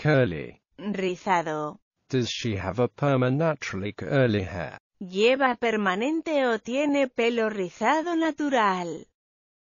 Curly. Rizado. Does she have a naturally curly hair? Lleva permanente o tiene pelo rizado natural.